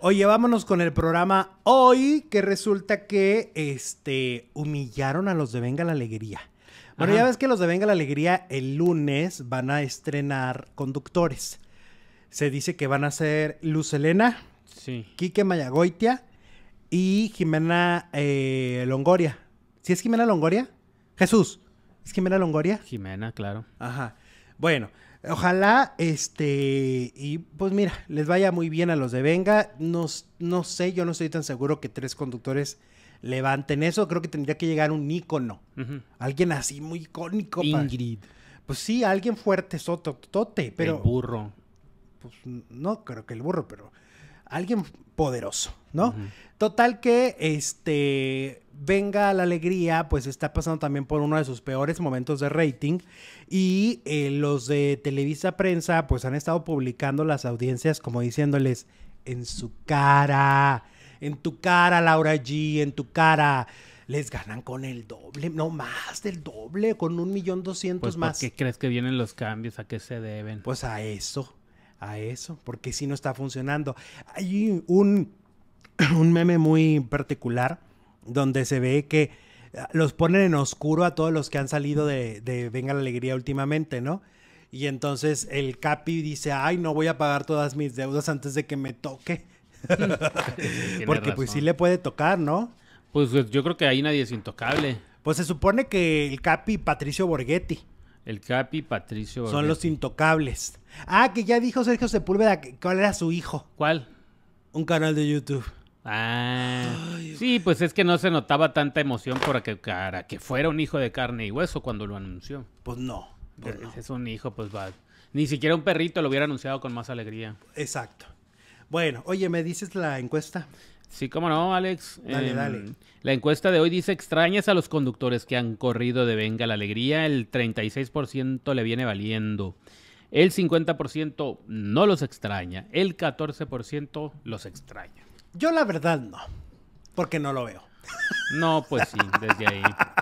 hoy Oye, vámonos con el programa hoy, que resulta que este, humillaron a los de Venga la Alegría. Bueno, ya ves que los de Venga la Alegría el lunes van a estrenar conductores. Se dice que van a ser Luz Elena, sí. Quique Mayagoitia y Jimena eh, Longoria. ¿Sí es Jimena Longoria? Jesús. ¿Es Jimena Longoria? Jimena, claro. Ajá. Bueno, ojalá, este, y pues mira, les vaya muy bien a los de Venga. No, no sé, yo no estoy tan seguro que tres conductores levanten eso. Creo que tendría que llegar un ícono. Alguien así muy icónico. Ingrid. Pues sí, alguien fuerte, soto, tote, pero... El burro. Pues no creo que el burro, pero alguien poderoso, ¿no? Total que este venga la alegría, pues está pasando también por uno de sus peores momentos de rating y eh, los de Televisa Prensa pues han estado publicando las audiencias como diciéndoles en su cara, en tu cara Laura G, en tu cara. Les ganan con el doble, no más del doble, con un millón doscientos pues, más. ¿Por qué crees que vienen los cambios? ¿A qué se deben? Pues a eso a eso, porque si no está funcionando. Hay un, un meme muy particular donde se ve que ah, los ponen en oscuro a todos los que han salido de, Venga la Alegría últimamente, ¿no? Y entonces el Capi dice, ay, no voy a pagar todas mis deudas antes de que me toque. Porque pues sí le puede tocar, ¿no? Pues yo creo que ahí nadie es intocable. Pues se supone que el Capi Patricio Borghetti. El Capi, Patricio. Son los intocables. Ah, que ya dijo Sergio Sepúlveda cuál era su hijo. ¿Cuál? Un canal de YouTube. Ah, sí, pues es que no se notaba tanta emoción para que, que fuera un hijo de carne y hueso cuando lo anunció. Pues no. Pues, pues no. Es un hijo, pues va. Ni siquiera un perrito lo hubiera anunciado con más alegría. Exacto. Bueno, oye, ¿me dices la encuesta? Sí, cómo no, Alex. Dale, em, dale. La encuesta de hoy dice, extrañas a los conductores que han corrido de Venga la Alegría, el 36% le viene valiendo, el 50% no los extraña, el 14% los extraña. Yo la verdad no, porque no lo veo. No, pues sí, desde ahí.